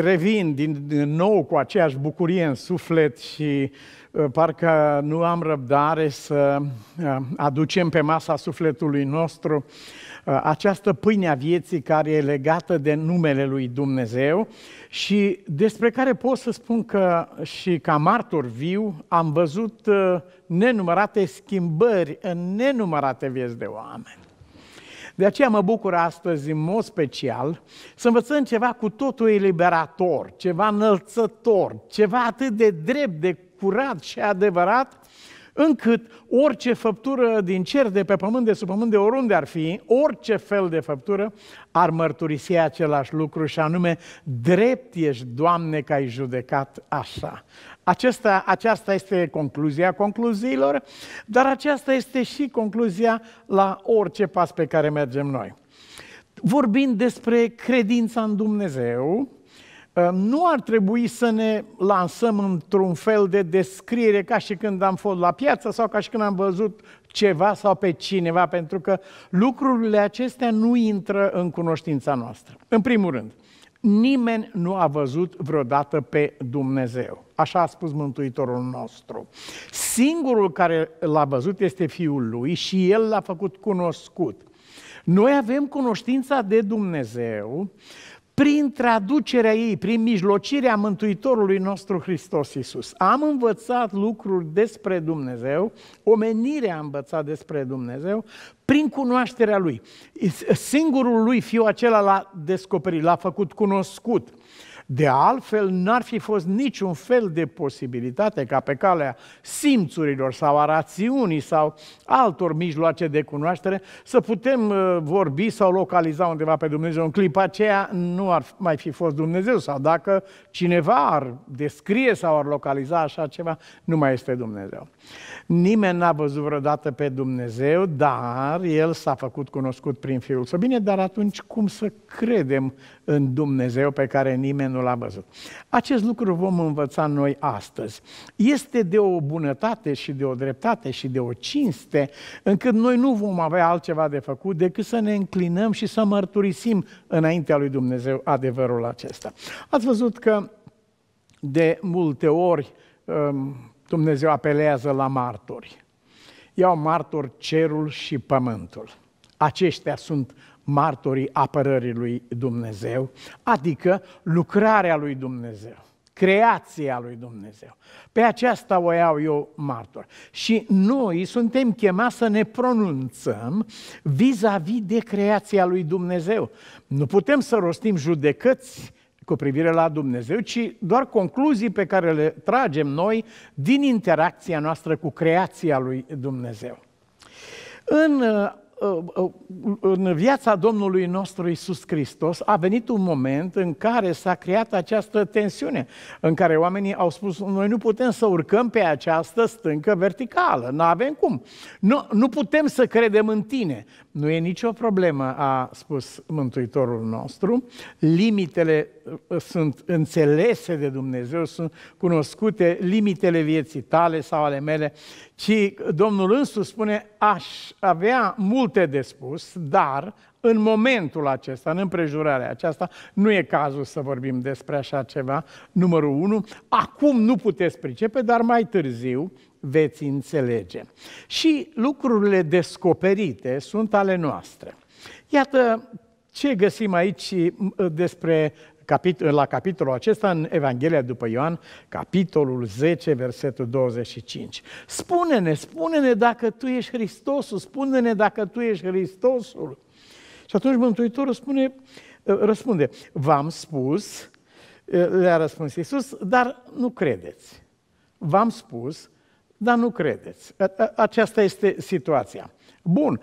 revin din, nou cu aceeași bucurie în suflet și parcă nu am răbdare să aducem pe masa sufletului nostru această pâine a vieții care e legată de numele lui Dumnezeu și despre care pot să spun că și ca martor viu am văzut nenumărate schimbări în nenumărate vieți de oameni. De aceea mă bucur astăzi în mod special să învățăm ceva cu totul eliberator, ceva înălțător, ceva atât de drept, de curat și adevărat, încât orice făptură din cer, de pe pământ, de sub pământ, de oriunde ar fi, orice fel de făptură, ar mărturisi același lucru și anume, drept ești, Doamne, că ai judecat așa. Acesta, aceasta este concluzia concluziilor, dar aceasta este și concluzia la orice pas pe care mergem noi. Vorbind despre credința în Dumnezeu, Ă, nu ar trebui să ne lansăm într-un fel de descriere ca și când am fost la piață sau ca și când am văzut ceva sau pe cineva, pentru că lucrurile acestea nu intră în cunoștința noastră. În primul rând, nimeni nu a văzut vreodată pe Dumnezeu. Așa a spus Mântuitorul nostru. Singurul care l-a văzut este Fiul lui și El l-a făcut cunoscut. Noi avem cunoștința de Dumnezeu prin traducerea ei, prin mijlocirea Mântuitorului nostru Hristos Iisus. Am învățat lucruri despre Dumnezeu, omenirea a învățat despre Dumnezeu, prin cunoașterea Lui. Singurul Lui Fiu acela l-a descoperit, l-a făcut cunoscut. De altfel, n-ar fi fost niciun fel de posibilitate ca pe calea simțurilor sau a rațiunii sau altor mijloace de cunoaștere să putem uh, vorbi sau localiza undeva pe Dumnezeu. În clipa aceea nu ar mai fi fost Dumnezeu sau dacă cineva ar descrie sau ar localiza așa ceva, nu mai este Dumnezeu. Nimeni n-a văzut vreodată pe Dumnezeu, dar El s-a făcut cunoscut prin Fiul Său. Bine, dar atunci cum să credem în Dumnezeu pe care nimeni nu l-a văzut. Acest lucru vom învăța noi astăzi. Este de o bunătate și de o dreptate și de o cinste încât noi nu vom avea altceva de făcut decât să ne înclinăm și să mărturisim înaintea lui Dumnezeu adevărul acesta. Ați văzut că de multe ori um, Dumnezeu apelează la martori. Iau martor cerul și pământul. Aceștia sunt martorii apărării lui Dumnezeu, adică lucrarea lui Dumnezeu, creația lui Dumnezeu. Pe aceasta o iau eu martor. Și noi suntem chemați să ne pronunțăm vis-a-vis de creația lui Dumnezeu. Nu putem să rostim judecăți cu privire la Dumnezeu, ci doar concluzii pe care le tragem noi din interacția noastră cu creația lui Dumnezeu. În uh, Ă, ă, în viața Domnului nostru Isus Hristos a venit un moment în care s-a creat această tensiune, în care oamenii au spus, noi nu putem să urcăm pe această stâncă verticală, nu avem cum, nu, nu putem să credem în tine. Nu e nicio problemă, a spus Mântuitorul nostru, limitele sunt înțelese de Dumnezeu, sunt cunoscute limitele vieții tale sau ale mele, ci Domnul însuși spune, aș avea multe de spus, dar în momentul acesta, în împrejurarea aceasta, nu e cazul să vorbim despre așa ceva, numărul unu, acum nu puteți pricepe, dar mai târziu veți înțelege. Și lucrurile descoperite sunt ale noastre. Iată ce găsim aici despre capit- la capitolul acesta în Evanghelia după Ioan, capitolul 10, versetul 25. Spune-ne, spune-ne dacă tu ești Hristosul, spune-ne dacă tu ești Hristosul. Și atunci Mântuitorul spune, ă, răspunde, v-am spus, ă, le-a răspuns Iisus, dar nu credeți. V-am spus, dar nu credeți. Aceasta este situația. Bun,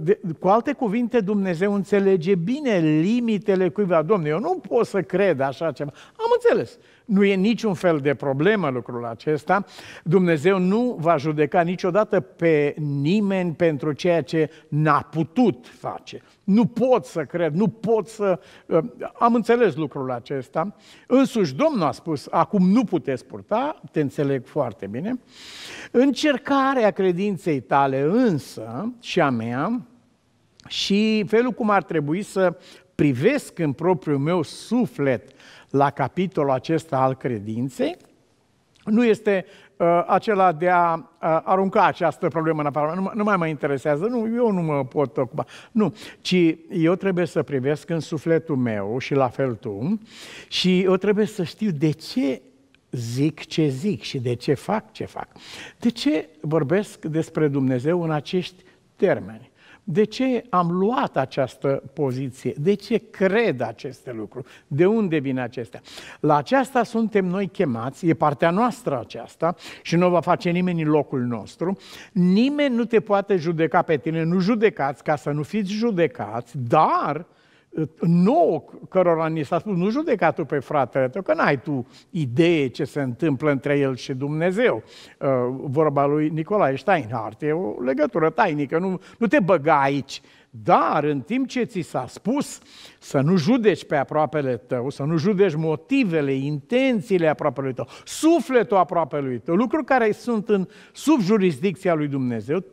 de, cu alte cuvinte, Dumnezeu înțelege bine limitele cuiva. Domnule, eu nu pot să cred așa ceva. Am înțeles. Nu e niciun fel de problemă lucrul acesta. Dumnezeu nu va judeca niciodată pe nimeni pentru ceea ce n-a putut face. Nu pot să cred, nu pot să... Uh, am înțeles lucrul acesta. Însuși Domnul a spus, acum nu puteți purta, te înțeleg foarte bine. Încercarea credinței tale însă și a mea și felul cum ar trebui să privesc în propriul meu suflet la capitolul acesta al credinței nu este uh, acela de a uh, arunca această problemă în afară. Nu, nu mai mă interesează, nu, eu nu mă pot ocupa. Nu, ci eu trebuie să privesc în sufletul meu și la fel tu și eu trebuie să știu de ce zic ce zic și de ce fac ce fac. De ce vorbesc despre Dumnezeu în acești termeni? De ce am luat această poziție? De ce cred aceste lucruri? De unde vin acestea? La aceasta suntem noi chemați, e partea noastră aceasta și nu va face nimeni în locul nostru. Nimeni nu te poate judeca pe tine, nu judecați ca să nu fiți judecați, dar nou cărora ni s-a spus, nu judeca tu pe fratele tău, că n-ai tu idee ce se întâmplă între el și Dumnezeu. Uh, vorba lui Nicolae Steinhardt e o legătură tainică, nu, nu te băga aici. Dar în timp ce ți s-a spus să nu judeci pe aproapele tău, să nu judeci motivele, intențiile aproapele tău, sufletul aproapelui tău, lucruri care sunt în sub jurisdicția lui Dumnezeu,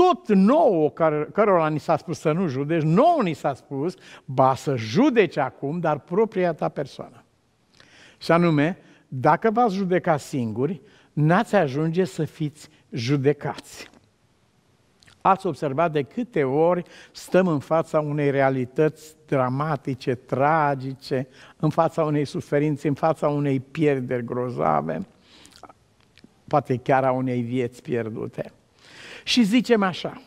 tot nouă, care, cărora ni s-a spus să nu judeci, deci nouă ni s-a spus, ba să judeci acum, dar propria ta persoană. Și anume, dacă v-ați judeca singuri, n-ați ajunge să fiți judecați. Ați observat de câte ori stăm în fața unei realități dramatice, tragice, în fața unei suferințe, în fața unei pierderi grozave, poate chiar a unei vieți pierdute. Și zicem așa,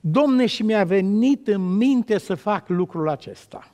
Domne, și mi-a venit în minte să fac lucrul acesta.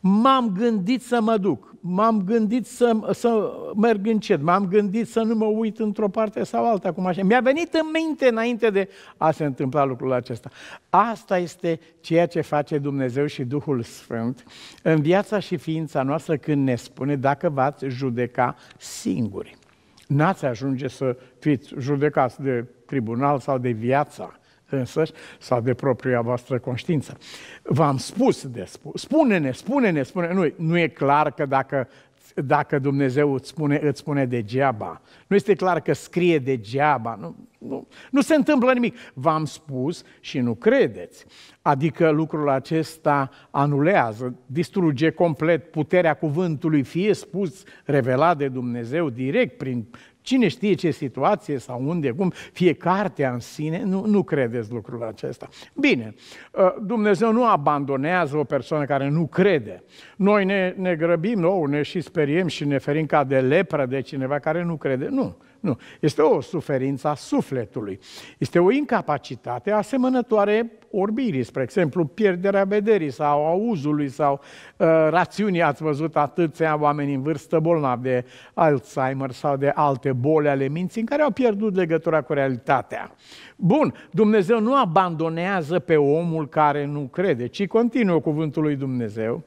M-am gândit să mă duc, m-am gândit să, să merg încet, m-am gândit să nu mă uit într-o parte sau alta, cum așa. Mi-a venit în minte înainte de a se întâmpla lucrul acesta. Asta este ceea ce face Dumnezeu și Duhul Sfânt în viața și ființa noastră când ne spune dacă v-ați judeca singuri. N-ați ajunge să fiți judecați de tribunal sau de viața însăși sau de propria voastră conștiință. V-am spus de Spune-ne, spune-ne, spune-ne. Nu, nu e clar că dacă dacă Dumnezeu îți spune, îți spune degeaba. Nu este clar că scrie degeaba, nu, nu, nu se întâmplă nimic. V-am spus și nu credeți. Adică lucrul acesta anulează, distruge complet puterea cuvântului, fie spus, revelat de Dumnezeu direct prin Cine știe ce situație sau unde, cum, fie cartea în sine, nu, nu credeți lucrul acesta. Bine, ă, Dumnezeu nu abandonează o persoană care nu crede. Noi ne, ne grăbim, nou, ne și speriem și ne ferim ca de lepră de cineva care nu crede. Nu. Nu, este o suferință a sufletului. Este o incapacitate asemănătoare orbirii, spre exemplu, pierderea vederii sau auzului sau uh, rațiunii. Ați văzut atâția oameni în vârstă bolnavi de Alzheimer sau de alte boli ale minții în care au pierdut legătura cu realitatea. Bun, Dumnezeu nu abandonează pe omul care nu crede, ci continuă cuvântul lui Dumnezeu.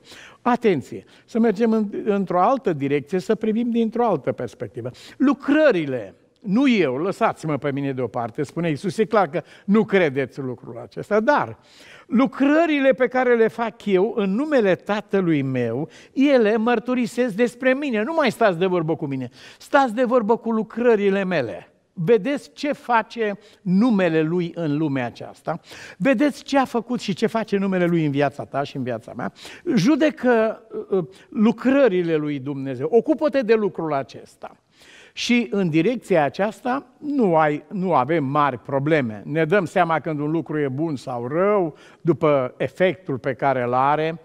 Atenție! Să mergem în, într-o altă direcție, să privim dintr-o altă perspectivă. Lucrările, nu eu, lăsați-mă pe mine deoparte, spune Iisus, e clar că nu credeți lucrul acesta, dar lucrările pe care le fac eu în numele Tatălui meu, ele mărturisesc despre mine, nu mai stați de vorbă cu mine, stați de vorbă cu lucrările mele. Vedeți ce face numele Lui în lumea aceasta, vedeți ce a făcut și ce face numele Lui în viața ta și în viața mea, judecă uh, uh, lucrările Lui Dumnezeu, ocupă-te de lucrul acesta. Și în direcția aceasta nu, ai, nu avem mari probleme. Ne dăm seama când un lucru e bun sau rău, după efectul pe care îl are,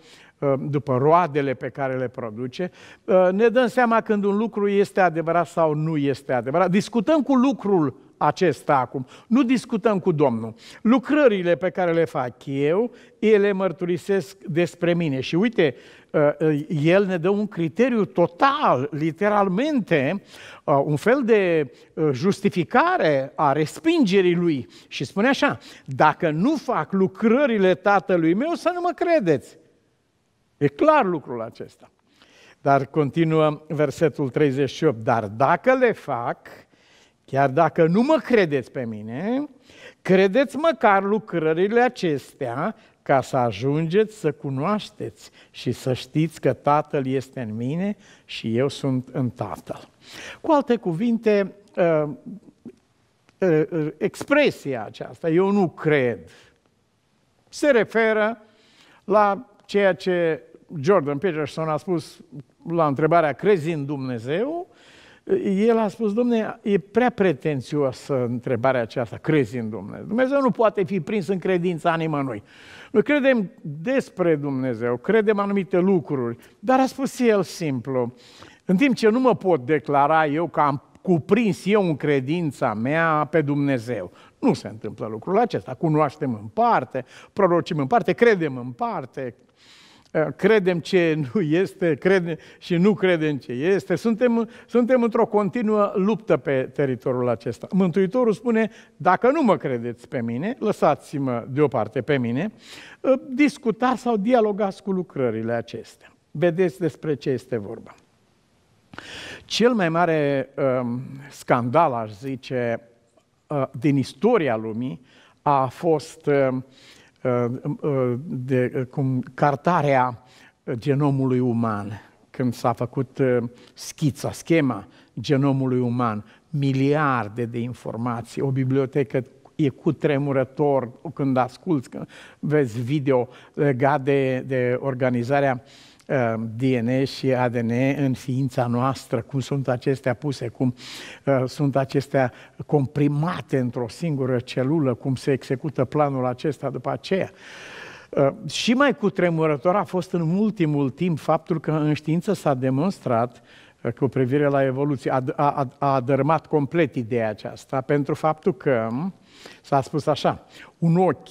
Uh, după roadele pe care le produce, uh, ne dăm seama când un lucru este adevărat sau nu este adevărat. Discutăm cu lucrul acesta acum. Nu discutăm cu Domnul. Lucrările pe care le fac eu, ele mărturisesc despre mine. Și uite, uh, el ne dă un criteriu total, literalmente, un fel de justificare a respingerii lui. Și spune așa, dacă nu fac lucrările tatălui meu, să nu mă credeți. E clar lucrul acesta. Dar continuăm versetul 38. Dar dacă le fac, chiar dacă nu mă credeți pe mine, credeți măcar lucrările acestea ca să ajungeți să cunoașteți și să știți că Tatăl este în mine și eu sunt în Tatăl. Cu alte cuvinte, ă, ă, ă, expresia aceasta, eu nu cred, se referă la ceea ce Jordan Peterson a spus la întrebarea crezi în Dumnezeu, el a spus, domne, e prea pretențioasă întrebarea aceasta, crezi în Dumnezeu. Dumnezeu nu poate fi prins în credința nimănui. Noi credem despre Dumnezeu, credem anumite lucruri, dar a spus el simplu, în timp ce nu mă pot declara eu că am cuprins eu în credința mea pe Dumnezeu. Nu se întâmplă lucrul acesta. Cunoaștem în parte, prorocim în parte, credem în parte, Eh, credem ce nu este credem și nu credem ce este. Suntem, suntem într-o continuă luptă pe teritoriul acesta. Mântuitorul spune, dacă nu mă credeți pe mine, lăsați-mă deoparte pe mine, eh, discutați sau dialogați cu lucrările acestea. Vedeți despre ce este vorba. Cel mai mare um, scandal, aș zice, uh, din istoria lumii a fost uh, Uh, uh, de, uh, cum cartarea genomului uman, când s-a făcut schița, schema genomului uman, miliarde de informații, o bibliotecă e cu tremurător când asculți, când vezi video legat de, de organizarea uh, Um, DNA și ADN în ființa noastră, cum sunt acestea puse, cum uh, sunt acestea comprimate într-o singură celulă, cum se execută planul acesta după aceea. Uh, și mai cu a fost în ultimul timp faptul că în știință s-a demonstrat uh, cu privire la evoluție, a, a, a dărmat complet ideea aceasta pentru faptul că s-a spus așa, un ochi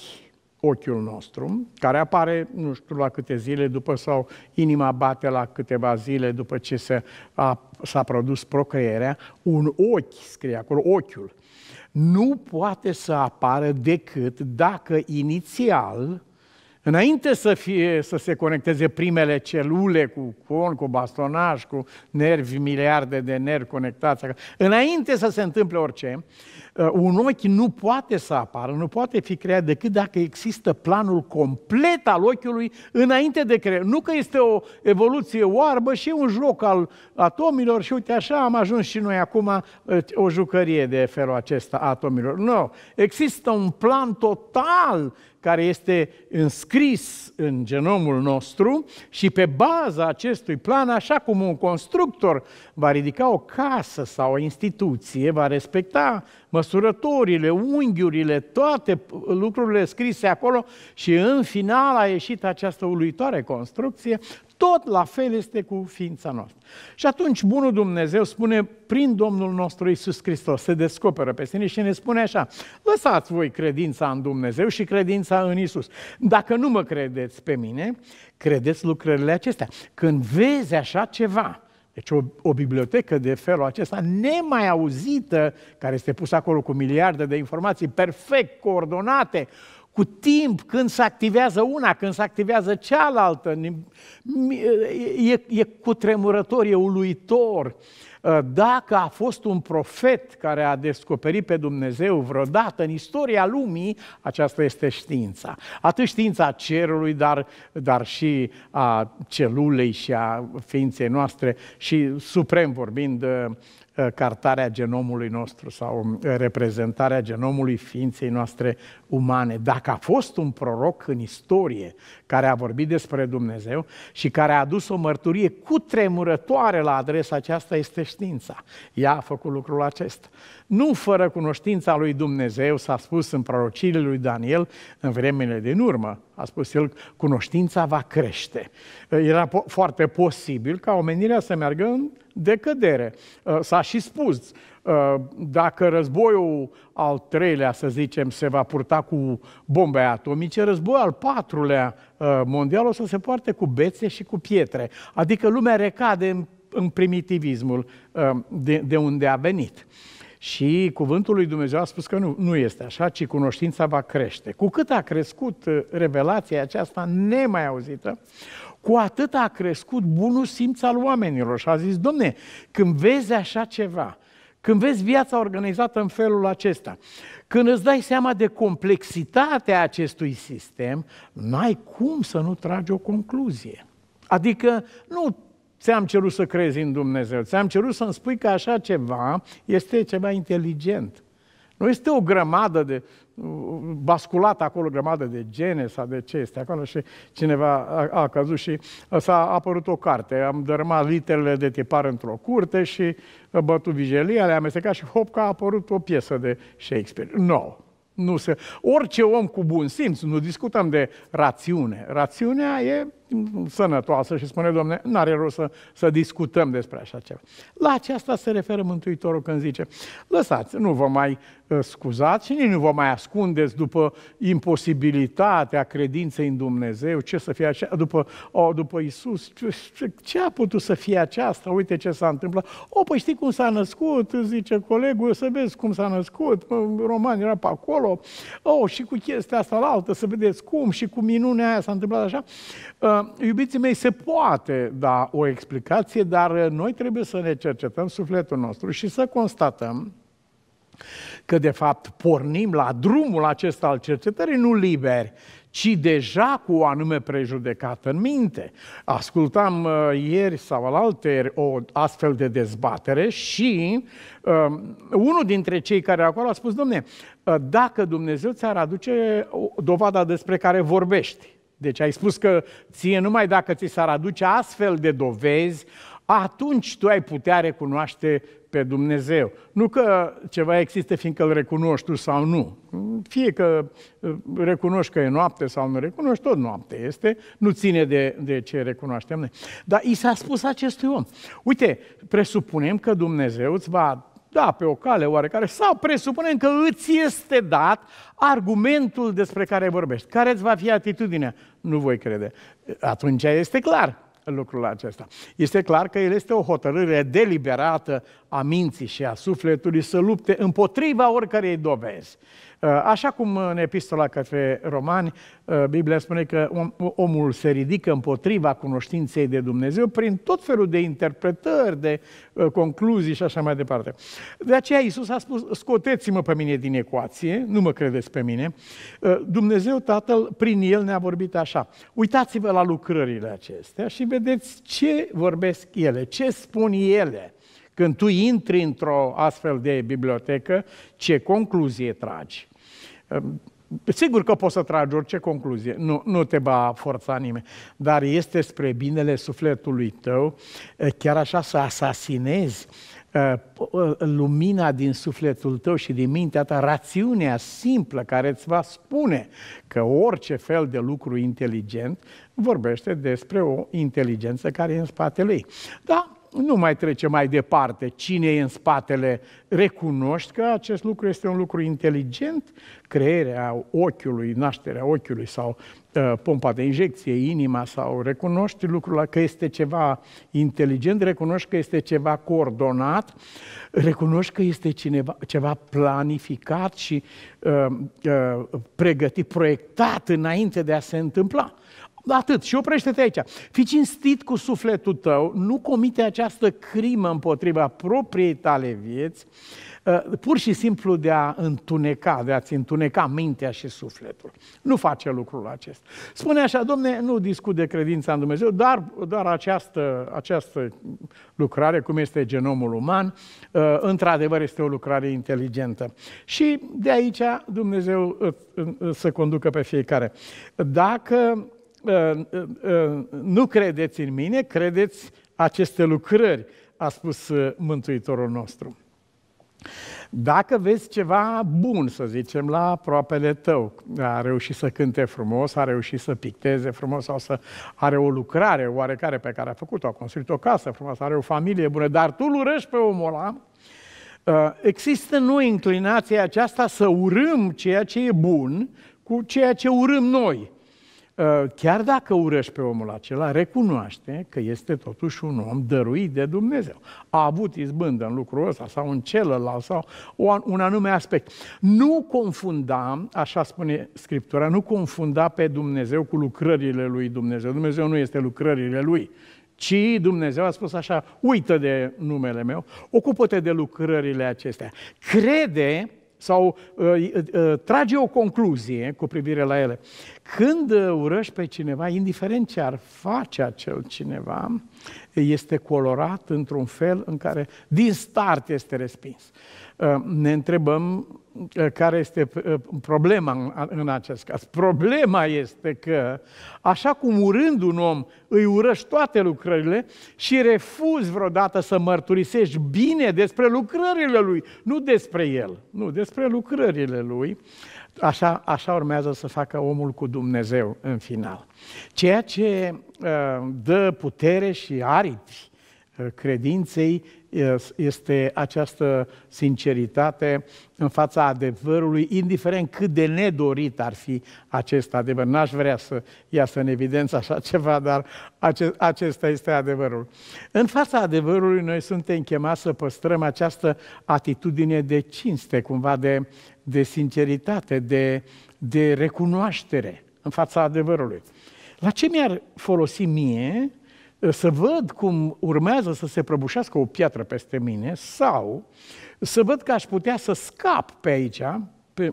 ochiul nostru, care apare nu știu la câte zile după sau inima bate la câteva zile după ce se a, s-a produs procreerea, un ochi, scrie acolo, ochiul, nu poate să apară decât dacă inițial Înainte să, fie, să se conecteze primele celule cu con, cu bastonaj, cu nervi, miliarde de nervi conectați, înainte să se întâmple orice, uh, un ochi nu poate să apară, nu poate fi creat decât dacă există planul complet al ochiului înainte de creare. Nu că este o evoluție oarbă și un joc al atomilor și uite așa am ajuns și noi acum uh, o jucărie de felul acesta atomilor. Nu, no. există un plan total care este înscris în genomul nostru și pe baza acestui plan, așa cum un constructor va ridica o casă sau o instituție, va respecta măsurătorile, unghiurile, toate lucrurile scrise acolo și în final a ieșit această uluitoare construcție, tot la fel este cu ființa noastră. Și atunci Bunul Dumnezeu spune prin Domnul nostru Isus Hristos, se descoperă pe sine și ne spune așa, lăsați voi credința în Dumnezeu și credința în Isus. Dacă nu mă credeți pe mine, credeți lucrările acestea. Când vezi așa ceva, deci o, o bibliotecă de felul acesta nemai auzită, care este pusă acolo cu miliarde de informații perfect coordonate, cu timp, când se activează una, când se activează cealaltă, e, e cutremurător, e uluitor. Ă, dacă a fost un profet care a descoperit pe Dumnezeu vreodată în istoria lumii, aceasta este știința. Atât știința cerului, dar, dar și a celulei și a ființei noastre și, suprem vorbind, ă, Eh, cartarea genomului nostru sau eh, reprezentarea genomului ființei noastre umane. Dacă a fost un proroc în istorie care a vorbit despre Dumnezeu și care a adus o mărturie cu tremurătoare la adresa aceasta este știința. Ea a făcut lucrul acesta. Nu fără cunoștința lui Dumnezeu s-a spus în prorociile lui Daniel în vremele din urmă. A spus el, cunoștința va crește. Era po- foarte posibil ca omenirea să meargă în decădere. S-a și spus, Uh, dacă războiul al treilea, să zicem, se va purta cu bombe atomice, războiul al patrulea uh, mondial o să se poarte cu bețe și cu pietre. Adică lumea recade în, primitivismul uh, de, de unde a venit. Și cuvântul lui Dumnezeu a spus că nu, nu este așa, ci cunoștința va crește. Cu cât a crescut revelația aceasta nemai auzită, cu atât a crescut bunul simț al oamenilor. Și a zis, domne, când vezi așa ceva, când vezi viața organizată în felul acesta, când îți dai seama de complexitatea acestui sistem, n-ai cum să nu tragi o concluzie. Adică nu ți-am cerut să crezi în Dumnezeu, ți-am cerut să-mi spui că așa ceva este ceva inteligent. Nu este o grămadă de basculat acolo grămadă de gene sau de ce este acolo și cineva a, a căzut și s-a apărut o carte. Am dărâmat literele de tipar într-o curte și bătut vijelia, le-am amestecat și hop că a apărut o piesă de Shakespeare. No, nu se... Orice om cu bun simț, nu discutăm de rațiune. Rațiunea e sănătoasă și spune, domne, n-are rost să, să discutăm despre așa ceva. La aceasta se referă Mântuitorul când zice, lăsați, nu vă mai Uh, scuzați și nici nu vă mai ascundeți după imposibilitatea credinței în Dumnezeu, ce să fie aceasta, după, o, după Isus, ce, ce a putut să fie aceasta, uite ce s-a întâmplat. O, păi știi cum s-a născut, zice colegul, să vezi cum s-a născut, roman era pe acolo, o, și cu chestia asta la altă, să vedeți cum și cu minunea aia s-a întâmplat așa. Uh, iubiții mei, se poate da o explicație, dar uh, noi trebuie să ne cercetăm sufletul nostru și să constatăm că de fapt pornim la drumul acesta al cercetării, nu liberi, ci deja cu o anume prejudecată în minte. Ascultam uh, ieri sau alaltă ieri o astfel de dezbatere și uh, unul dintre cei care acolo a spus, domne, uh, dacă Dumnezeu ți-ar aduce dovada despre care vorbești, deci ai spus că ție numai dacă ți s-ar aduce astfel de dovezi, uh, atunci tu ai putea recunoaște pe Dumnezeu. Nu că ceva există fiindcă îl recunoști tu sau nu. Fie că uh, recunoști că e noapte sau nu recunoști, tot noapte este, nu ține de, de ce recunoaștem noi. Dar i s-a spus acestui om, uite, presupunem că Dumnezeu îți va da pe o cale oarecare, sau presupunem că îți este dat argumentul despre care vorbești. Care îți va fi atitudinea? Nu voi crede. Atunci este clar lucrul acesta. Este clar că el este o hotărâre deliberată a minții și a sufletului să lupte împotriva oricărei dovezi. Uh, așa cum în epistola către romani, uh, Biblia spune că omul se ridică împotriva cunoștinței de Dumnezeu prin tot felul de interpretări, de uh, concluzii și așa mai departe. De aceea Isus a spus, scoteți-mă pe mine din ecuație, nu mă credeți pe mine. Dumnezeu Tatăl, prin El ne-a vorbit așa. Uitați-vă la lucrările acestea și vedeți ce vorbesc ele, ce spun ele. Când tu intri într-o astfel de bibliotecă, ce concluzie tragi? Ehm, sigur că poți să tragi orice concluzie, nu, nu te va forța nimeni, dar este spre binele sufletului tău, eh, chiar așa să asasinezi eh, eh, lumina din sufletul tău și din mintea ta, rațiunea simplă care îți va spune că orice fel de lucru inteligent vorbește despre o inteligență care e în spatele ei. Da, nu mai trece mai departe cine e în spatele. Recunoști că acest lucru este un lucru inteligent, Creerea ochiului, nașterea ochiului sau uh, pompa de injecție, inima sau recunoști lucrul că este ceva inteligent, recunoști că este ceva coordonat, recunoști că este cineva, ceva planificat și uh, uh, pregătit, proiectat înainte de a se întâmpla. Atât. Și oprește-te aici. Fii cinstit cu sufletul tău, nu comite această crimă împotriva propriei tale vieți, uh, pur și simplu de a întuneca, de a-ți întuneca mintea și sufletul. Nu face lucrul acesta. Spune așa, domne, nu discut de credința în Dumnezeu, dar doar această, această lucrare, cum este genomul uman, uh, într-adevăr este o lucrare inteligentă. Și de aici Dumnezeu să conducă pe fiecare. Dacă Ă, ă, ă, nu credeți în mine, credeți aceste lucrări, a spus Mântuitorul nostru. Dacă vezi ceva bun, să zicem, la aproapele tău, a reușit să cânte frumos, a reușit să picteze frumos sau să are o lucrare oarecare pe care a făcut-o, a construit o casă frumoasă, are o familie bună, dar tu îl urăști pe omul ăla, există noi inclinația aceasta să urâm ceea ce e bun cu ceea ce urâm noi – Ă, chiar dacă urăști pe omul acela, recunoaște că este totuși un om dăruit de Dumnezeu. A avut izbândă în lucrul ăsta sau în celălalt sau un anume aspect. Nu confunda, așa spune Scriptura, nu confunda pe Dumnezeu cu lucrările lui Dumnezeu. Dumnezeu nu este lucrările lui, ci Dumnezeu a spus așa, uită de numele meu, ocupă-te de lucrările acestea. Crede sau uh, uh, trage o concluzie cu privire la ele. Când urăști pe cineva, indiferent ce ar face acel cineva, este colorat într-un fel în care din start este respins. Uh, ne întrebăm Eh, care este eh, problema în acest caz? Problema este că, așa cum urând un om, îi urăști toate lucrările și refuzi vreodată să mărturisești bine despre lucrările lui, nu despre el, nu, despre lucrările lui, așa, așa urmează să facă omul cu Dumnezeu în final. Ceea ce uh, dă putere și aripi credinței este această sinceritate în fața adevărului, indiferent cât de nedorit ar fi acest adevăr. N-aș vrea să iasă în evidență așa ceva, dar acesta este adevărul. În fața adevărului noi suntem chemați să păstrăm această atitudine de cinste, cumva de, de sinceritate, de, de recunoaștere în fața adevărului. La ce mi-ar folosi mie să văd cum urmează să se prăbușească o piatră peste mine sau să văd că aș putea să scap pe aici,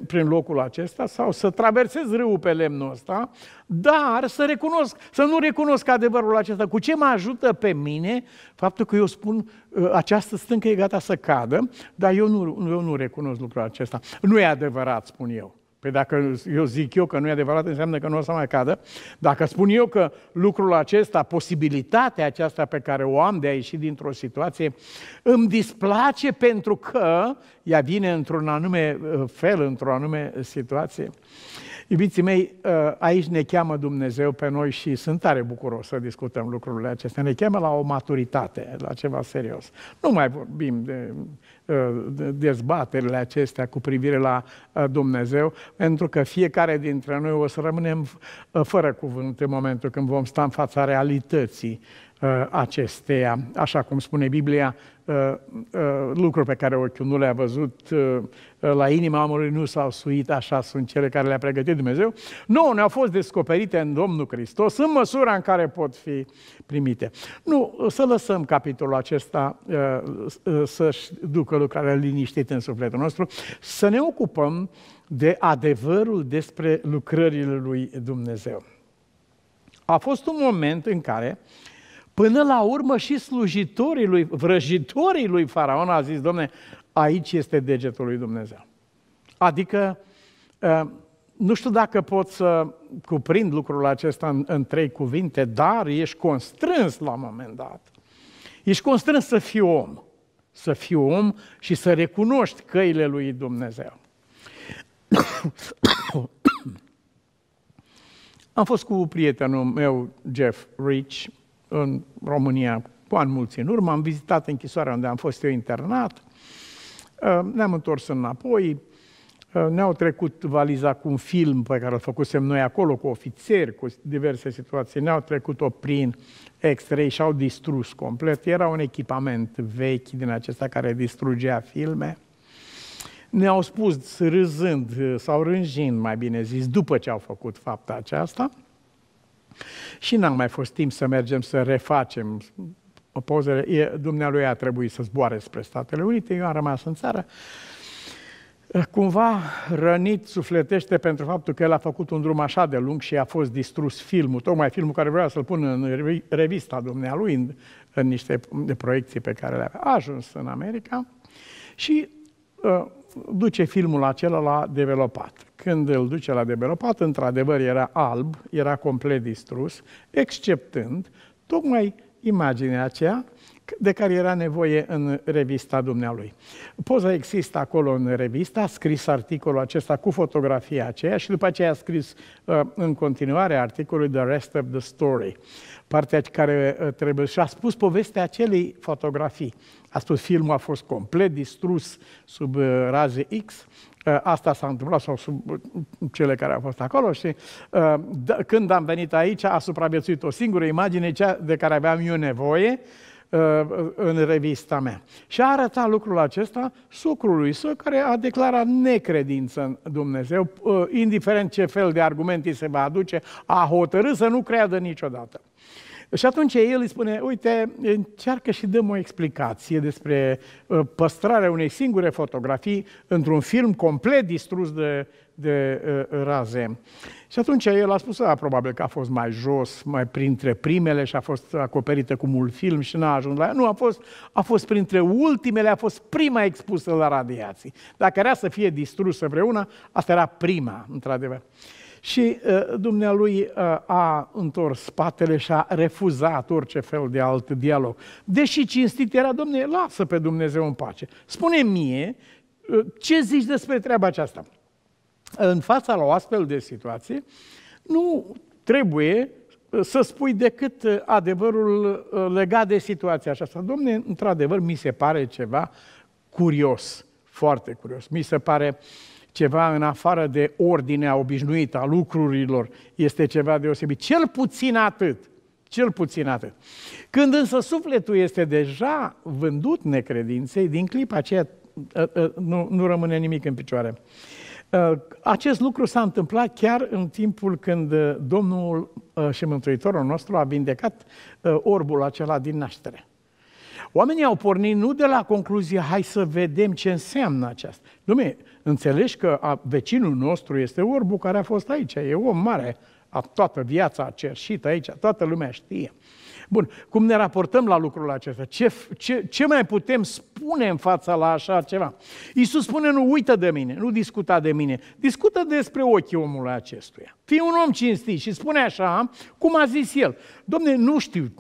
prin locul acesta sau să traversez râul pe lemnul ăsta, dar să recunosc, să nu recunosc adevărul acesta. Cu ce mă ajută pe mine faptul că eu spun ă, această stâncă e gata să cadă, dar eu nu, eu nu recunosc lucrul acesta. Nu e adevărat, spun eu. Păi dacă eu zic eu că nu e adevărat, înseamnă că nu o să mai cadă. Dacă spun eu că lucrul acesta, posibilitatea aceasta pe care o am de a ieși dintr-o situație, îmi displace pentru că ea vine într-un anume uh, fel, într-o anume situație. Uh, Iubiții mei, ă, aici ne cheamă Dumnezeu pe noi și sunt tare bucuros să discutăm lucrurile acestea. Ne cheamă la o maturitate, la ceva serios. Nu mai vorbim de ă, dezbaterile acestea cu privire la ă, Dumnezeu, pentru că fiecare dintre noi o să rămânem fără cuvânt în momentul când vom sta în fața realității Uh, acesteia, așa cum spune Biblia, uh, uh, lucruri pe care ochiul nu le-a văzut, la inima omului nu s-au suit, așa sunt cele care le-a pregătit Dumnezeu, Nu, ne-au fost descoperite în Domnul Hristos în măsura în care pot fi primite. Nu, să lăsăm capitolul acesta să-și ducă lucrarea liniștit în sufletul nostru, să ne ocupăm de adevărul despre lucrările lui Dumnezeu. A fost un moment în care uh, Până la urmă și slujitorii lui, vrăjitorii lui Faraon a zis, domne, aici este degetul lui Dumnezeu. Adică, ă, nu știu dacă pot să cuprind lucrul acesta în, în trei cuvinte, dar ești constrâns la un moment dat. Ești constrâns să fii om. Să fii om și să recunoști căile lui Dumnezeu. Am fost cu prietenul meu, Jeff Rich, în România cu ani mulți în urmă, am vizitat închisoarea unde am fost eu internat, uh, ne-am întors înapoi, uh, ne-au trecut valiza cu un film pe care îl făcusem noi acolo, cu ofițeri, cu diverse situații, ne-au trecut-o prin X-ray și au distrus complet. Era un echipament vechi din acesta care distrugea filme. Ne-au spus râzând uh, sau rânjind, mai bine zis, după ce au făcut fapta aceasta – și n-am mai fost timp să mergem să refacem o poză. dumnealui a trebuit să zboare spre Statele Unite, eu am rămas în țară. Cumva rănit sufletește pentru faptul că el a făcut un drum așa de lung și a fost distrus filmul, tocmai filmul care vrea să-l pună în revista dumnealui, în, în niște proiecții pe care le avea. A ajuns în America și uh, duce filmul acela la developat. Când îl duce la developat, într-adevăr era alb, era complet distrus, exceptând tocmai imaginea aceea de care era nevoie în revista dumnealui. Poza există acolo în revista, a scris articolul acesta cu fotografia aceea și după aceea a scris uh, în continuare articolul The Rest of the Story, partea care uh, trebuie. Și a spus povestea acelei fotografii. A spus filmul a fost complet distrus sub uh, raze X, uh, Asta s-a întâmplat sau sub uh, cele care au fost acolo și uh, când am venit aici a supraviețuit o singură imagine, cea de care aveam eu nevoie, Uh, în revista mea. Și a arătat lucrul acesta sucrului său, care a declarat necredință în Dumnezeu, uh, indiferent ce fel de argument îi se va aduce, a hotărât să nu creadă niciodată. Și atunci el îi spune, uite, încearcă și dăm o explicație despre uh, păstrarea unei singure fotografii într-un film complet distrus de, de uh, raze. Și atunci el a spus, da, probabil că a fost mai jos, mai printre primele și a fost acoperită cu mult film și n-a ajuns la ea. Nu, a fost, a fost printre ultimele, a fost prima expusă la radiații. Dacă era să fie distrusă vreuna, asta era prima, într-adevăr. Uh, și uh, dumnealui uh, a întors spatele și a refuzat orice fel de alt dialog. Deși cinstit era, domne, lasă pe Dumnezeu în pace. Spune mie, uh, ce zici despre treaba aceasta? În fața la o astfel de situație, nu trebuie să spui decât adevărul legat de situația aceasta. Domne, într-adevăr, mi se pare ceva curios, foarte curios. Mi se pare uh, ceva în afară de ordinea obișnuită a lucrurilor, este ceva deosebit. Cel puțin atât. Cel puțin atât. Când însă sufletul este deja vândut necredinței, din clipa aceea ă, ă, nu, nu rămâne nimic în picioare. Ă, acest lucru s-a întâmplat chiar în timpul când Domnul și Mântuitorul nostru a vindecat orbul acela din naștere. Oamenii au pornit nu de la concluzia, hai să vedem ce înseamnă aceasta. Dumnezeu, înțelegi că a, vecinul nostru este orbul care a fost aici, e om mare, a toată viața a cerșit aici, toată lumea știe. Bun, cum ne raportăm la lucrul acesta? Ce, ce, ce mai putem spune în fața la așa ceva? Iisus spune, nu uită de mine, nu discuta de mine, discută despre ochii omului acestuia. Fii un om cinstit și spune așa, cum a zis el, domne, nu știu,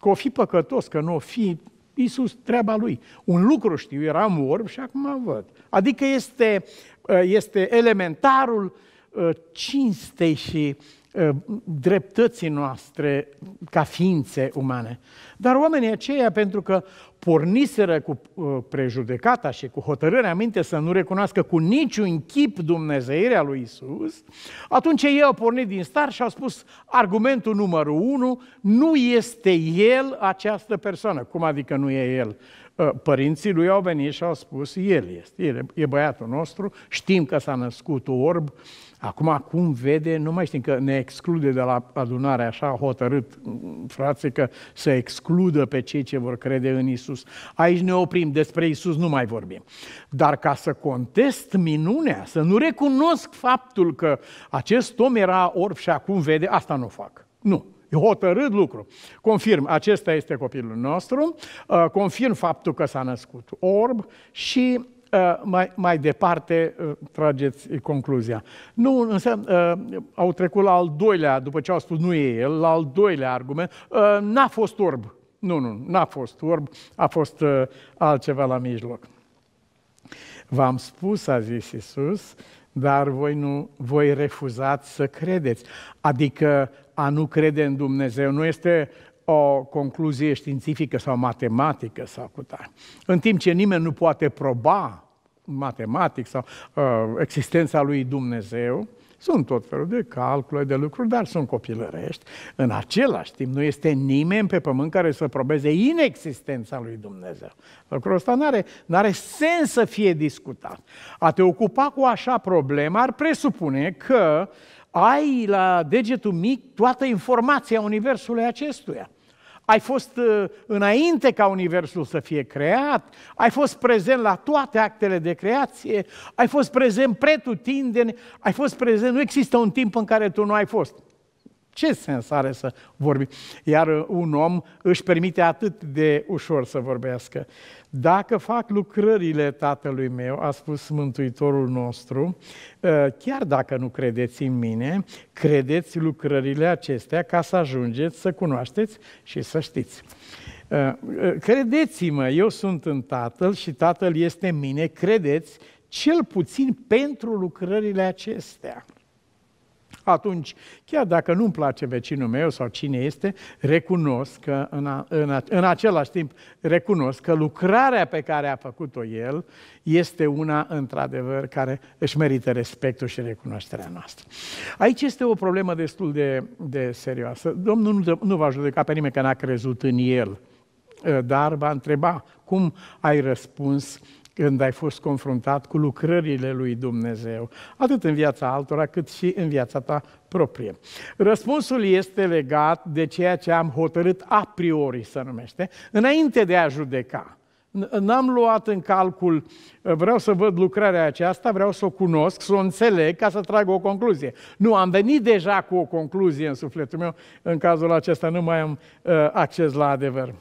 că o fi păcătos, că nu o fi, Iisus treaba lui. Un lucru știu, eram orb și acum văd. Adică este, ă, este elementarul ă, cinstei și Ă, dreptății noastre ca ființe umane. Dar oamenii aceia, pentru că porniseră cu ă, prejudecata și cu hotărârea minte să nu recunoască cu niciun chip dumnezeirea lui Isus, atunci ei au pornit din star și au spus argumentul numărul unu, nu este el această persoană. Cum adică nu e el? Ă, părinții lui au venit și au spus, el este, el e băiatul nostru, știm că s-a născut orb, Acum, cum vede, nu mai știm că ne exclude de la adunare, așa hotărât, frații, că să excludă pe cei ce vor crede în Isus. Aici ne oprim, despre Isus nu mai vorbim. Dar ca să contest minunea, să nu recunosc faptul că acest om era orb și acum vede, asta nu fac. Nu. E hotărât lucru. Confirm, acesta este copilul nostru, uh, confirm faptul că s-a născut orb și Eh, mai, mai departe eh, trageți concluzia. Nu, însă eh, au trecut la al doilea, după ce au spus nu e el, la al doilea argument, n-a fost orb. Nu, nu, n-a fost orb, a fost altceva la mijloc. V-am spus, a zis Isus, dar voi nu voi refuzați să credeți. Adică a nu crede în Dumnezeu nu este o concluzie științifică sau matematică sau cu tare. În timp ce nimeni nu poate proba matematic sau uh, existența lui Dumnezeu, sunt tot felul de calcule, de lucruri, dar sunt copilărești. În același timp, nu este nimeni pe pământ care să probeze inexistența lui Dumnezeu. Lucrul ăsta nu are, are sens să fie discutat. A te ocupa cu așa problemă ar presupune că ai la degetul mic toată informația Universului acestuia ai fost uh, înainte ca Universul să fie creat, ai fost prezent la toate actele de creație, ai fost prezent pretutindeni, ai fost prezent, nu există un timp în care tu nu ai fost. Ce sens are să vorbi? Iar uh, un om își permite atât de ușor să vorbească. Dacă fac lucrările tatălui meu, a spus Mântuitorul nostru, uh, chiar dacă nu credeți în mine, credeți lucrările acestea ca să ajungeți să cunoașteți și să știți. Uh, credeți-mă, eu sunt în Tatăl și Tatăl este în mine, credeți cel puțin pentru lucrările acestea. Atunci, chiar dacă nu-mi place vecinul meu sau cine este, recunosc că în, a, în, a, în același timp recunosc că lucrarea pe care a făcut-o el este una, într-adevăr, care își merită respectul și recunoașterea noastră. Aici este o problemă destul de, de serioasă. Domnul nu, nu va judeca pe nimeni că n-a crezut în el, dar va întreba cum ai răspuns când ai fost confruntat cu lucrările lui Dumnezeu, atât în viața altora, cât și în viața ta proprie. Răspunsul este legat de ceea ce am hotărât a priori, să numește, înainte de a judeca. N-am luat în calcul, vreau să văd lucrarea aceasta, vreau să o cunosc, să o înțeleg ca să trag o concluzie. Nu, am venit deja cu o concluzie în sufletul meu, în cazul acesta nu mai am uh, acces la adevăr.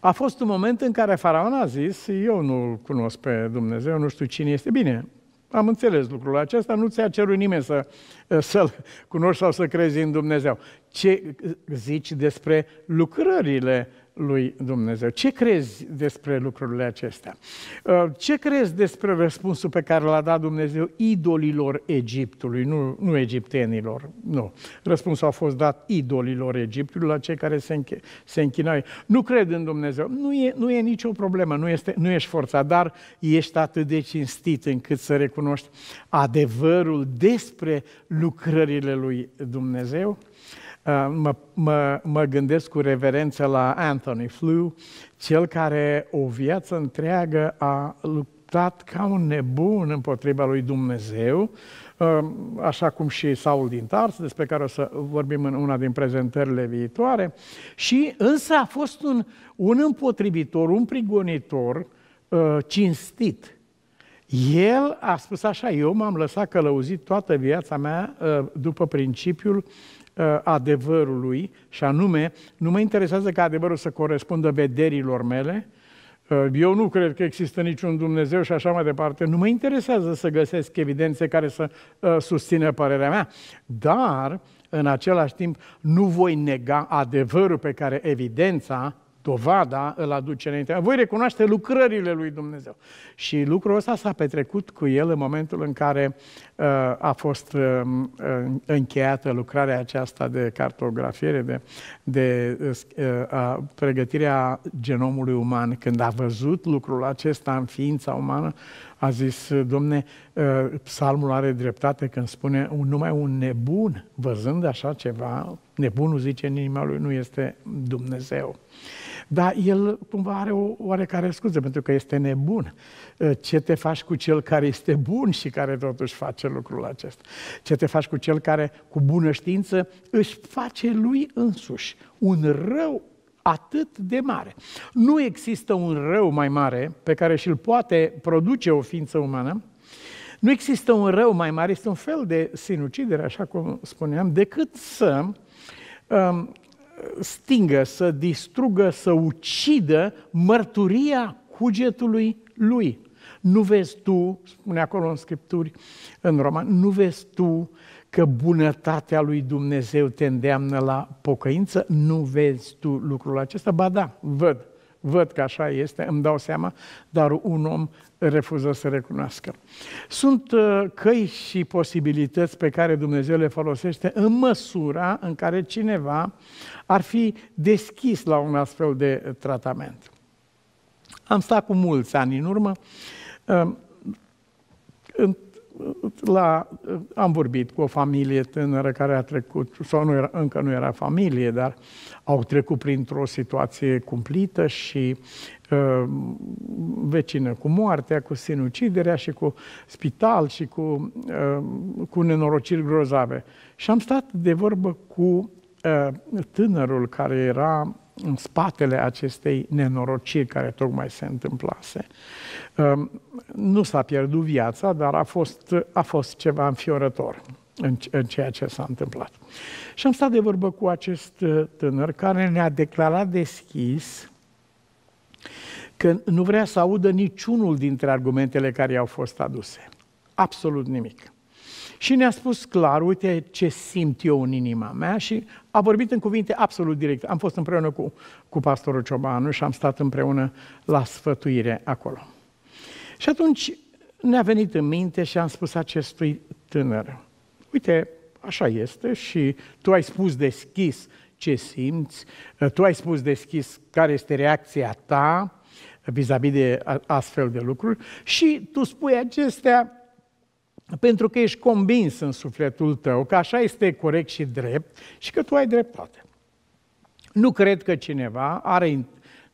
A fost un moment în care faraon a zis, eu nu-l cunosc pe Dumnezeu, nu știu cine este. Bine, am înțeles lucrul acesta, nu ți-a cerut nimeni să, să-L cunoști sau să crezi în Dumnezeu. Ce zici despre lucrările lui Dumnezeu. Ce crezi despre lucrurile acestea? Uh, ce crezi despre răspunsul pe care l-a dat Dumnezeu idolilor Egiptului, nu, nu egiptenilor, nu. Răspunsul a fost dat idolilor Egiptului, la cei care se, înche- se închinau. Nu cred în Dumnezeu. Nu e, nu e nicio problemă, nu, este, nu ești forțat, dar ești atât de cinstit încât să recunoști adevărul despre lucrările lui Dumnezeu. Uh, mă, mă, mă gândesc cu reverență la Anthony Flew, cel care o viață întreagă a luptat ca un nebun împotriva lui Dumnezeu, uh, așa cum și Saul din Tars, despre care o să vorbim în una din prezentările viitoare, și însă a fost un, un împotrivitor, un prigonitor uh, cinstit. El a spus așa, eu m-am lăsat călăuzit toată viața mea după principiul uh, Uh, adevărului și anume, nu mă interesează ca adevărul să corespundă vederilor mele, uh, eu nu cred că există niciun Dumnezeu și așa mai departe. Nu mă interesează să găsesc evidențe care să uh, susțină părerea mea, dar în același timp nu voi nega adevărul pe care evidența, dovada, îl aduce înainte. Voi recunoaște lucrările lui Dumnezeu. Și lucrul ăsta s-a petrecut cu el în momentul în care a fost uh, uh, încheiată lucrarea aceasta de cartografiere, de, de uh, a, pregătirea genomului uman. Când a văzut lucrul acesta în ființa umană, a zis, domne, psalmul are dreptate când spune numai un nebun, văzând așa ceva, nebunul zice în inima lui, nu este Dumnezeu. Dar el cumva are o oarecare scuză, pentru că este nebun. Ă, ce te faci cu cel care este bun și care totuși face lucrul acesta? Ce te faci cu cel care, cu bună știință, își face lui însuși un rău atât de mare. Nu există un rău mai mare pe care și-l poate produce o ființă umană, nu există un rău mai mare, este un fel de sinucidere, așa cum spuneam, decât să um, stingă, să distrugă, să ucidă mărturia cugetului lui. Nu vezi tu, spune acolo în Scripturi, în Roman, nu vezi tu că bunătatea lui Dumnezeu te îndeamnă la pocăință? Nu vezi tu lucrul acesta? Ba da, văd văd că așa este, îmi dau seama, dar un om refuză să recunoască. Sunt uh, căi și posibilități pe care Dumnezeu le folosește în măsura în care cineva ar fi deschis la un astfel de tratament. Am stat cu mulți ani în urmă, uh, în la, am vorbit cu o familie tânără care a trecut, sau nu era, încă nu era familie, dar au trecut printr-o situație cumplită și uh, vecină cu moartea, cu sinuciderea și cu spital și cu, uh, cu nenorociri grozave. Și am stat de vorbă cu uh, tânărul care era în spatele acestei nenorociri care tocmai se întâmplase. Um, nu s-a pierdut viața, dar a fost, a fost ceva înfiorător în, ceea ce s-a întâmplat. Și am stat de vorbă cu acest uh, tânăr care ne-a declarat deschis că nu vrea să audă niciunul dintre argumentele care i-au fost aduse. Absolut nimic. Și ne-a spus clar, uite ce simt eu în inima mea și a vorbit în cuvinte absolut direct. Am fost împreună cu, cu pastorul Ciobanu și am stat împreună la sfătuire acolo. Și atunci ne-a venit în minte și am spus acestui tânăr, uite, așa este și tu ai spus deschis ce simți, tu ai spus deschis care este reacția ta vis-a-vis de astfel de lucruri și tu spui acestea pentru că ești convins în sufletul tău că așa este corect și drept și că tu ai dreptate. Nu cred că cineva are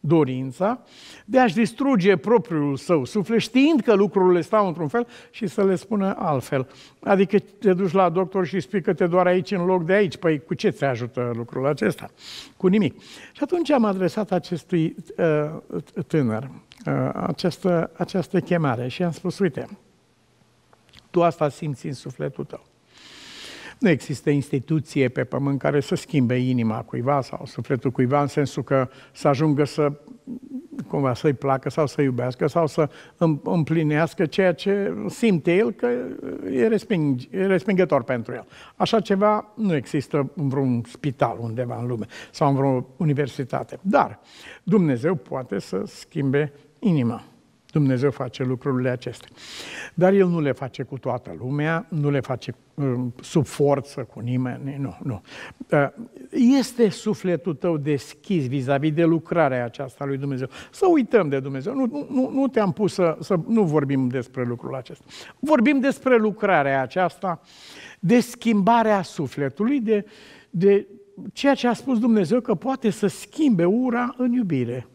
dorința de a-și distruge propriul său suflet, știind că lucrurile stau într-un fel și să le spună altfel. Adică te duci la doctor și spui că te doar aici în loc de aici. Păi cu ce ți ajută lucrul acesta? Cu nimic. Și atunci am adresat acestui uh, tânăr uh, această, această chemare și am spus, uite, tu asta simți în sufletul tău. Nu există instituție pe pământ care să schimbe inima cuiva sau sufletul cuiva în sensul că să ajungă să cumva să-i placă sau să iubească sau să împlinească ceea ce simte el că e, resping, e respingător pentru el. Așa ceva nu există în vreun spital undeva în lume sau în vreo universitate. Dar Dumnezeu poate să schimbe inima. Dumnezeu face lucrurile acestea. Dar El nu le face cu toată lumea, nu le face uh, sub forță cu nimeni, nu, nu. Uh, este sufletul tău deschis vis-a-vis de lucrarea aceasta lui Dumnezeu. Să uităm de Dumnezeu, nu, nu, nu te-am pus să, să nu vorbim despre lucrul acesta. Vorbim despre lucrarea aceasta, de schimbarea sufletului, de, de ceea ce a spus Dumnezeu că poate să schimbe ura în iubire.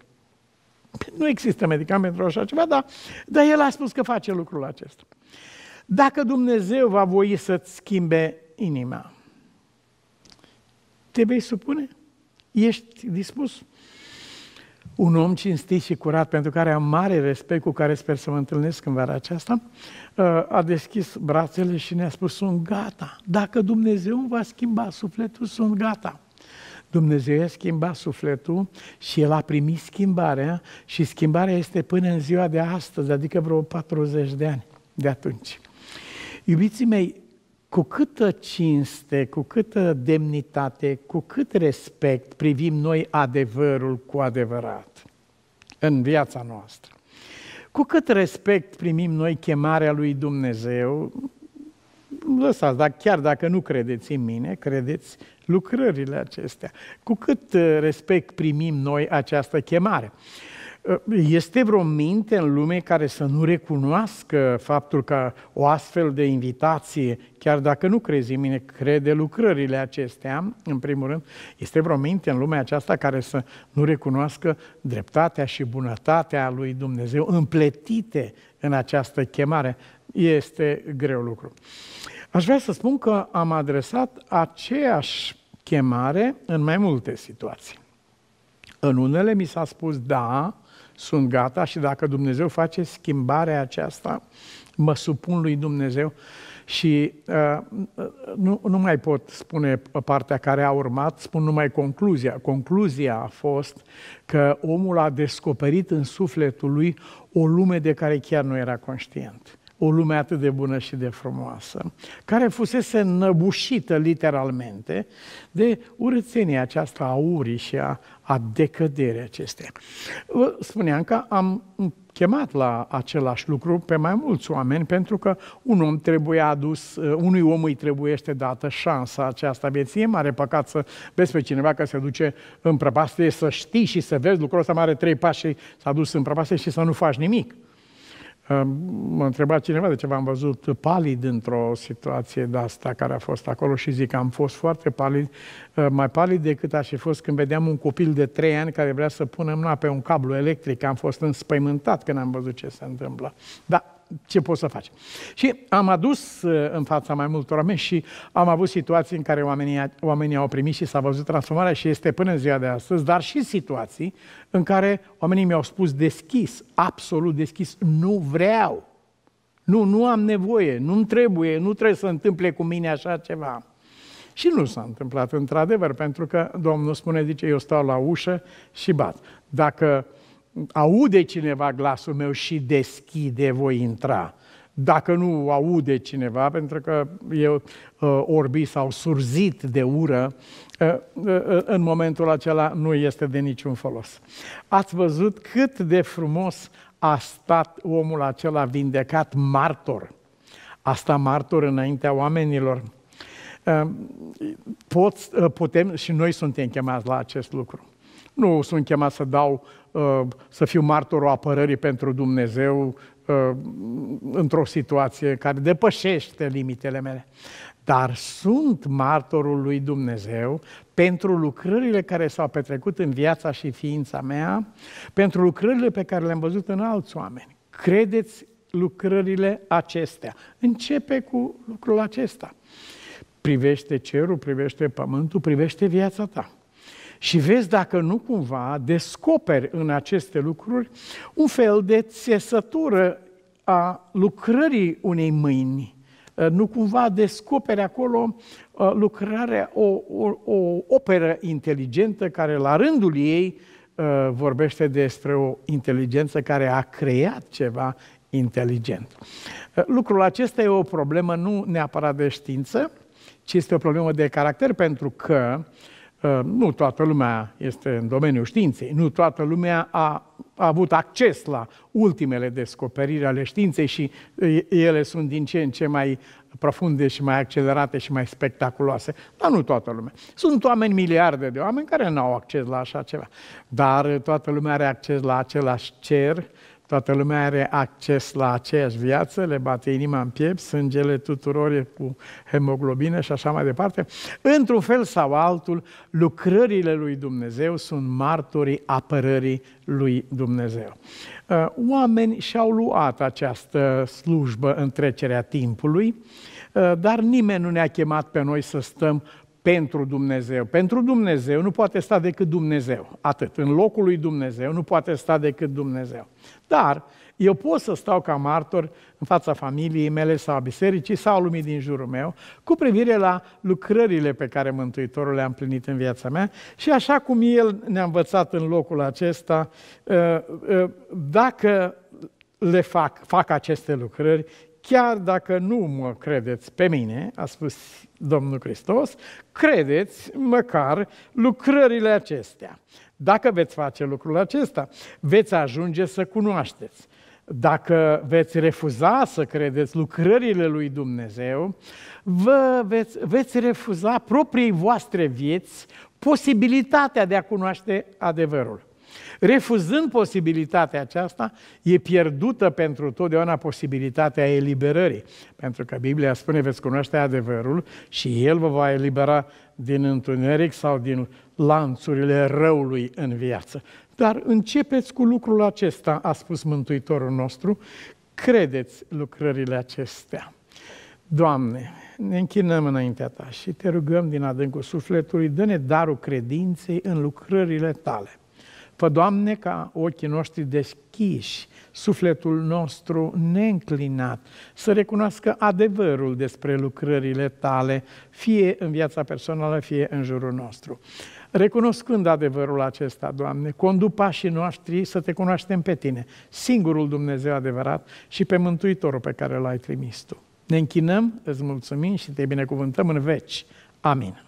Nu există medicament pentru așa ceva, dar, dar el a spus că face lucrul acesta. Dacă Dumnezeu va voi să-ți schimbe inima, te vei supune? Ești dispus? Un om cinstit și curat, pentru care am mare respect, cu care sper să mă întâlnesc în vara aceasta, uh, a deschis brațele și ne-a spus, sunt gata. Dacă Dumnezeu va schimba sufletul, sunt gata. Dumnezeu a schimbat sufletul și el a primit schimbarea și schimbarea este până în ziua de astăzi, adică vreo 40 de ani de atunci. Iubiții mei, cu câtă cinste, cu câtă demnitate, cu cât respect privim noi adevărul cu adevărat în viața noastră. Cu cât respect primim noi chemarea lui Dumnezeu, lăsați, dar chiar dacă nu credeți în mine, credeți lucrările acestea. Cu cât uh, respect primim noi această chemare? Uh, este vreo minte în lume care să nu recunoască faptul că o astfel de invitație, chiar dacă nu crezi în mine, crede lucrările acestea, în primul rând, este vreo minte în lumea aceasta care să nu recunoască dreptatea și bunătatea lui Dumnezeu împletite în această chemare este greu lucru. Aș vrea să spun că am adresat aceeași chemare în mai multe situații. În unele mi s-a spus, da, sunt gata și dacă Dumnezeu face schimbarea aceasta, mă supun lui Dumnezeu și uh, nu, nu mai pot spune partea care a urmat, spun numai concluzia. Concluzia a fost că omul a descoperit în sufletul lui o lume de care chiar nu era conștient o lume atât de bună și de frumoasă, care fusese năbușită literalmente de urățenia aceasta a urii și a, a decăderii acestea. Vă spuneam că am chemat la același lucru pe mai mulți oameni, pentru că un om trebuie adus, uh, unui om îi trebuiește dată șansa aceasta vieții. E mare păcat să vezi pe cineva că se duce în prăpastie, să știi și să vezi lucrul ăsta, mare trei pași și s-a dus în prăpastie și să nu faci nimic. Mă întreba cineva de ce v-am văzut palid într-o situație de asta care a fost acolo și zic, am fost foarte palid, uh, mai palid decât aș fi fost când vedeam un copil de trei ani care vrea să pună mâna pe un cablu electric. Am fost înspăimântat când am văzut ce se întâmplă. Dar ce poți să faci? Și am adus uh, în fața mai multor oameni și am avut situații în care oamenii, oamenii au primit și s-a văzut transformarea și este până în ziua de astăzi, dar și situații în care oamenii mi-au spus deschis, absolut deschis, nu vreau, nu, nu am nevoie, nu-mi trebuie, nu trebuie să întâmple cu mine așa ceva. Și nu s-a întâmplat, într-adevăr, pentru că Domnul spune, zice, eu stau la ușă și bat. Dacă uh, aude cineva glasul meu și deschide, voi intra. Dacă nu aude cineva, pentru că eu uh, orbi sau surzit de ură, uh, uh, uh, în momentul acela nu este de niciun folos. Ați văzut cât de frumos a stat omul acela vindecat martor. Asta martor înaintea oamenilor. Poți, putem și noi suntem chemați la acest lucru. Nu sunt chemat să dau, uh, să fiu martorul apărării pentru Dumnezeu uh, într-o situație care depășește limitele mele. Dar sunt martorul lui Dumnezeu pentru lucrările care s-au petrecut în viața și ființa mea, pentru lucrările pe care le-am văzut în alți oameni. Credeți lucrările acestea. Începe cu lucrul acesta. Privește cerul, privește pământul, privește viața ta și vezi dacă nu cumva descoperi în aceste lucruri un fel de țesătură a lucrării unei mâini. Uh, nu cumva descoperi acolo uh, lucrarea, o, o, o operă inteligentă care la rândul ei uh, vorbește despre o inteligență care a creat ceva inteligent. Lucrul acesta e o problemă nu neapărat de știință, ci este o problemă de caracter, pentru că uh, nu toată lumea este în domeniul științei, nu toată lumea a, a avut acces la ultimele descoperiri ale științei și ele sunt din ce în ce mai profunde și mai accelerate și mai spectaculoase. Dar nu toată lumea. Sunt oameni, miliarde de oameni care nu au acces la așa ceva. Dar toată lumea are acces la același cer, toată lumea are acces la aceeași viață, le bate inima în piept, sângele tuturor e cu hemoglobină și așa mai departe. Într-un fel sau altul, lucrările lui Dumnezeu sunt martorii apărării lui Dumnezeu. Uh, oameni și-au luat această slujbă în trecerea timpului, uh, dar nimeni nu ne-a chemat pe noi să stăm pentru Dumnezeu. Pentru Dumnezeu nu poate sta decât Dumnezeu. Atât. În locul lui Dumnezeu nu poate sta decât Dumnezeu. Dar eu pot să stau ca martor în fața familiei mele sau a bisericii sau a lumii din jurul meu cu privire la lucrările pe care Mântuitorul le-a împlinit în viața mea și așa cum El ne-a învățat în locul acesta, uh, uh, dacă le fac, fac aceste lucrări, Chiar dacă nu mă credeți pe mine, a spus Domnul Hristos, credeți măcar lucrările acestea. Dacă veți face lucrul acesta, veți ajunge să cunoașteți. Dacă veți refuza să credeți lucrările lui Dumnezeu, vă veți, veți refuza proprii voastre vieți posibilitatea de a cunoaște adevărul. Refuzând posibilitatea aceasta, e pierdută pentru totdeauna posibilitatea eliberării. Pentru că Biblia spune, veți cunoaște adevărul și El vă va elibera din întuneric sau din lanțurile răului în viață. Dar începeți cu lucrul acesta, a spus Mântuitorul nostru, credeți lucrările acestea. Doamne, ne închinăm înaintea Ta și te rugăm din adâncul sufletului, dă-ne darul credinței în lucrările Tale. Fă, Doamne, ca ochii noștri deschiși, sufletul nostru neînclinat, să recunoască adevărul despre lucrările tale, fie în viața personală, fie în jurul nostru. Recunoscând adevărul acesta, Doamne, condu pașii noștri să te cunoaștem pe Tine, singurul Dumnezeu adevărat și pe Mântuitorul pe care L-ai trimis Tu. Ne închinăm, îți mulțumim și te binecuvântăm în veci. Amin.